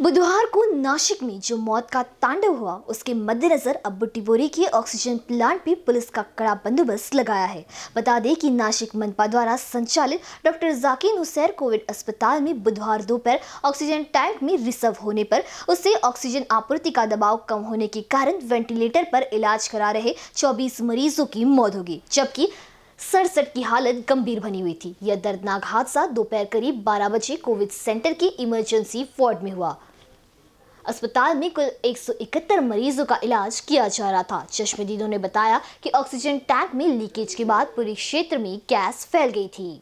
बुधवार को नासिक में जो मौत का तांडव हुआ उसके मद्देनजर अब बुट्टीबोरी के ऑक्सीजन प्लांट भी पुलिस का कड़ा बंदोबस्त लगाया है बता दें कि नासिक मनपा द्वारा संचालित डॉक्टर जाकिर हुसैन कोविड अस्पताल में बुधवार दोपहर ऑक्सीजन टैंक में रिसर्व होने पर उससे ऑक्सीजन आपूर्ति का दबाव कम होने के कारण वेंटिलेटर पर इलाज करा रहे चौबीस मरीजों की मौत होगी जबकि सड़सठ की हालत गंभीर बनी हुई थी यह दर्दनाक हादसा दोपहर करीब 12 बजे कोविड सेंटर के इमरजेंसी वार्ड में हुआ अस्पताल में कुल 171 मरीजों का इलाज किया जा रहा था चश्मदीदों ने बताया कि ऑक्सीजन टैंक में लीकेज के बाद पूरे क्षेत्र में गैस फैल गई थी